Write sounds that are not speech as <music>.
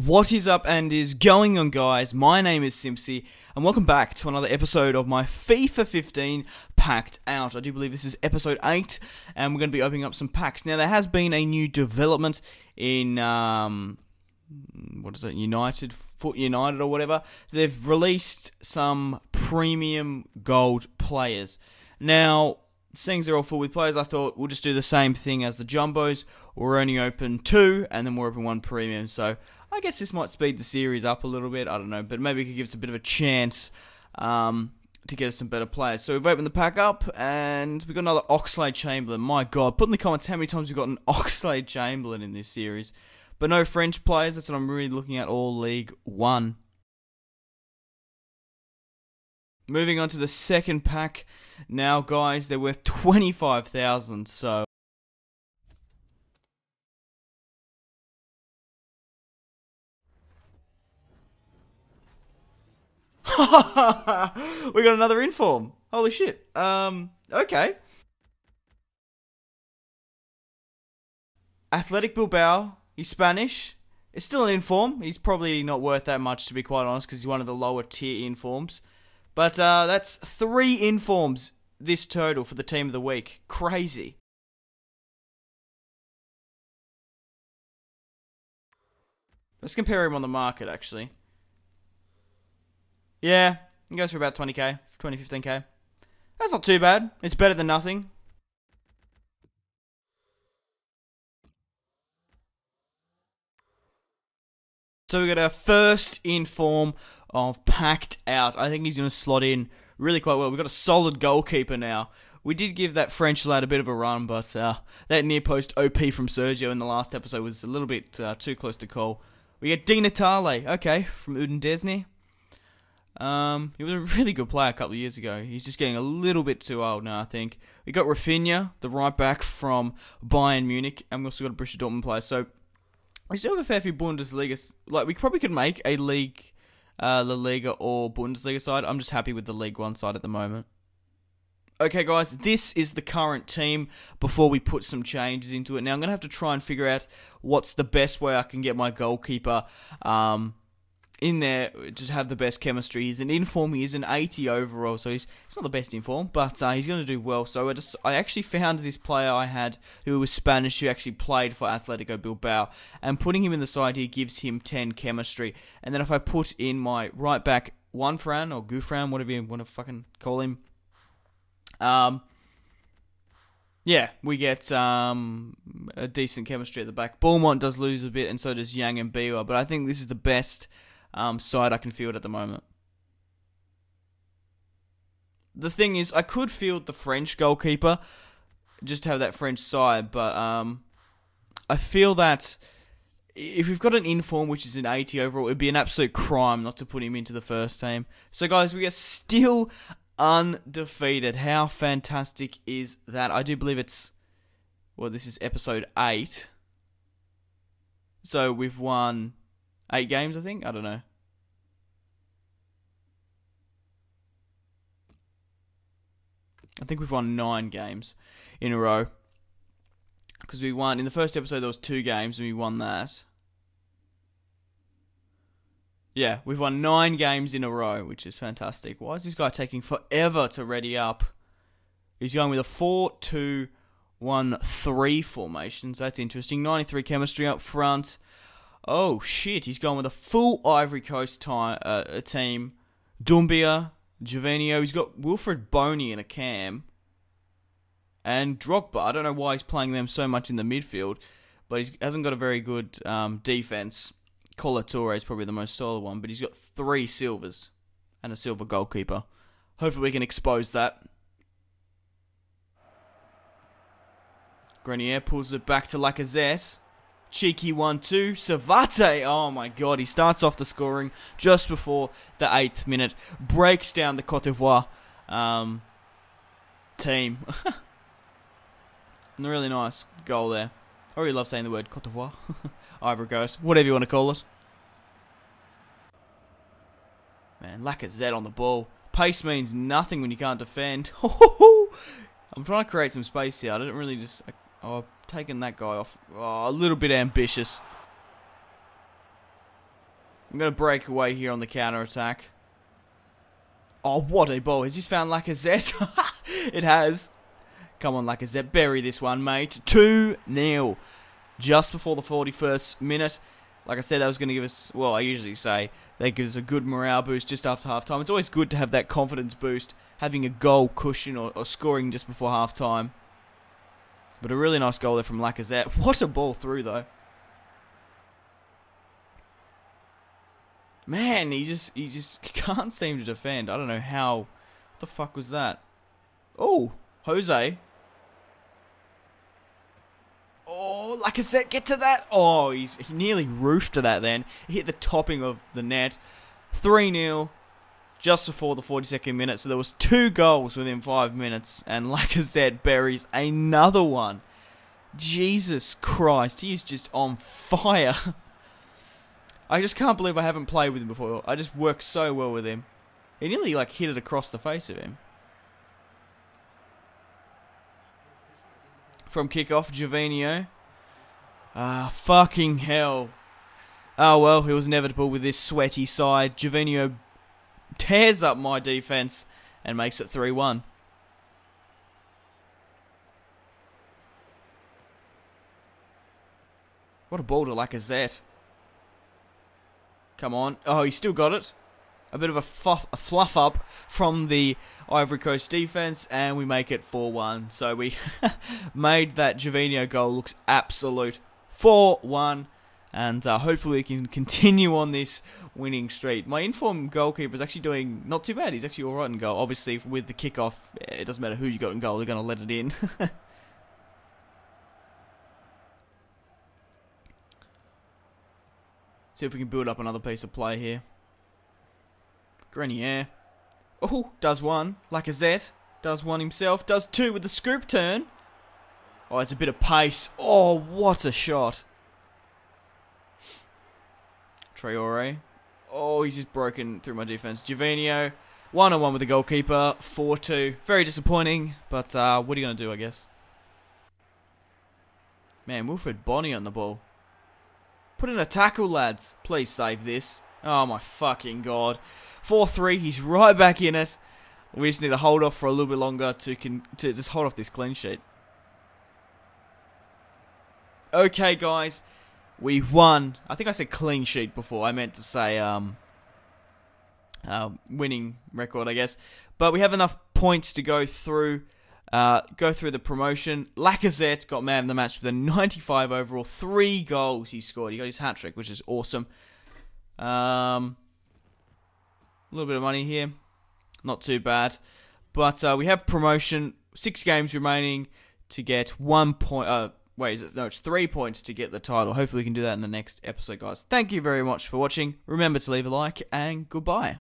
What is up and is going on guys? My name is Simpsy and welcome back to another episode of my FIFA 15 Packed Out. I do believe this is episode 8 and we're going to be opening up some packs. Now there has been a new development in um what is it? United Foot United or whatever. They've released some premium gold players. Now seeing they're all full with players, I thought we'll just do the same thing as the Jumbos. We're only open two, and then we're open one premium. So I guess this might speed the series up a little bit. I don't know, but maybe it could give us a bit of a chance um, to get us some better players. So we've opened the pack up, and we've got another Oxlade Chamberlain. My God, put in the comments how many times we've got an <laughs> Oxlade Chamberlain in this series. But no French players. That's what I'm really looking at. All League One. Moving on to the second pack now, guys. They're worth twenty-five thousand. So. <laughs> we got another inform. Holy shit. Um, okay. Athletic Bilbao. He's Spanish. It's still an inform. He's probably not worth that much, to be quite honest, because he's one of the lower tier informs. But uh, that's three informs this total for the team of the week. Crazy. Let's compare him on the market, actually. Yeah, it goes for about 20k, 20, 15k. That's not too bad. It's better than nothing. So we got our first in form of Packed Out. I think he's going to slot in really quite well. We've got a solid goalkeeper now. We did give that French lad a bit of a run, but uh, that near post OP from Sergio in the last episode was a little bit uh, too close to call. We get Di Natale, okay, from Udinese. Um, he was a really good player a couple of years ago. He's just getting a little bit too old now, I think. We got Rafinha, the right back from Bayern Munich, and we also got a British Dortmund player. So we still have a fair few Bundesliga. Like we probably could make a league, uh, La Liga or Bundesliga side. I'm just happy with the League One side at the moment. Okay, guys, this is the current team before we put some changes into it. Now, I'm going to have to try and figure out what's the best way I can get my goalkeeper um, in there to have the best chemistry. He's an inform. He's an 80 overall, so he's, he's not the best inform, but uh, he's going to do well. So I just I actually found this player I had who was Spanish, who actually played for Atletico Bilbao, and putting him in the side here gives him 10 chemistry. And then if I put in my right back one Fran or Gufran, whatever you want to fucking call him, um, yeah, we get um, a decent chemistry at the back. Beaumont does lose a bit, and so does Yang and Biwa, but I think this is the best um, side I can field at the moment. The thing is, I could field the French goalkeeper, just to have that French side, but um, I feel that if we've got an inform which is an 80 overall, it'd be an absolute crime not to put him into the first team. So, guys, we are still undefeated. How fantastic is that? I do believe it's well, this is episode eight. So we've won Eight games, I think. I don't know. I think we've won nine games in a row. Because we won in the first episode, there was two games, and we won that. Yeah, we've won nine games in a row, which is fantastic. Why is this guy taking forever to ready up? He's going with a 4 2 1 3 formation, so that's interesting. 93 chemistry up front. Oh shit, he's going with a full Ivory Coast uh, team. Dumbia, Jovenio. he's got Wilfred Boney in a cam. And Drogba, I don't know why he's playing them so much in the midfield, but he hasn't got a very good um, defense. Colatore is probably the most solid one, but he's got three silvers and a silver goalkeeper. Hopefully we can expose that. Grenier pulls it back to Lacazette cheeky one two, Savate, oh my god, he starts off the scoring just before the eighth minute, breaks down the Cote d'Ivoire um, team. <laughs> really nice goal there. I really love saying the word Cote d'Ivoire, <laughs> Ivory Coast, whatever you want to call it. Man, lack of z on the ball. Pace means nothing when you can't defend. <laughs> I'm trying to create some space here. I didn't really just... Oh, taking that guy off. Oh, a little bit ambitious. I'm going to break away here on the counter-attack. Oh, what a ball. Has this found Lacazette? <laughs> it has. Come on, Lacazette. Bury this one, mate. 2-0. Just before the 41st minute. Like I said, that was going to give us... Well, I usually say that gives us a good morale boost just after half-time. It's always good to have that confidence boost. Having a goal cushion or, or scoring just before half-time. But a really nice goal there from Lacazette. <laughs> What a ball through, though. Man, he just he just <laughs> can't seem to defend. I don't know how. What the fuck was that? Oh, Jose. Oh, Lacazette, get to that. Oh, he's, he nearly roofed to that then. He hit the topping of the net. 3 0 just before the 42nd minute. So there was two goals within five minutes, and Lacazette buries another one. Jesus Christ, he is just on fire. <laughs> I just can't believe I haven't played with him before. I just work so well with him. He nearly like hit it across the face of him. From kickoff, Javinio. Ah, fucking hell. Oh well, it was inevitable with this sweaty side. Javinio tears up my defense and makes it 3 1. What a ball to Lacazette. Come on. Oh, he still got it. A bit of a fluff, a fluff up from the Ivory Coast defense, and we make it 4 1. So we <laughs> made that Jovino goal looks absolute. 4 1 and uh, hopefully we can <laughs> continue on this winning streak. My inform goalkeeper is actually doing not too bad. He's actually all right in goal. Obviously, with the kickoff, it doesn't matter who you got in goal; they're going to let it in. <laughs> See if we can build up another piece of play here. Grenier. Oh, does one. Lacazette does one himself. Does two with the scoop turn. Oh, it's a bit of pace. Oh, what a shot. Traore. Oh, he's just broken through my defense. Javinho, one on one with the goalkeeper, 4 2. Very disappointing, but uh, what are you going to do, I guess? Man, Wilfred Bonnie on the ball. Put in a tackle, lads. Please save this. Oh, my fucking God. 4 3. He's right back in it. We just need to hold off for a little bit longer to, con to just hold off this clean sheet. Okay, guys we won. I think I said clean sheet before. I meant to say um, uh, winning record, I guess. But we have enough points to go through. Uh, go through the promotion. Lacazette got man of the match with a 95 overall, three goals he scored. He got his hat trick, which is awesome. Um, a little bit of money here, not too bad. But uh, we have promotion. Six games remaining to get one point. Uh, Wait, it, no, it's three points to get the title. Hopefully, we can do that in the next episode, guys. Thank you very much for watching. Remember to leave a like, and goodbye.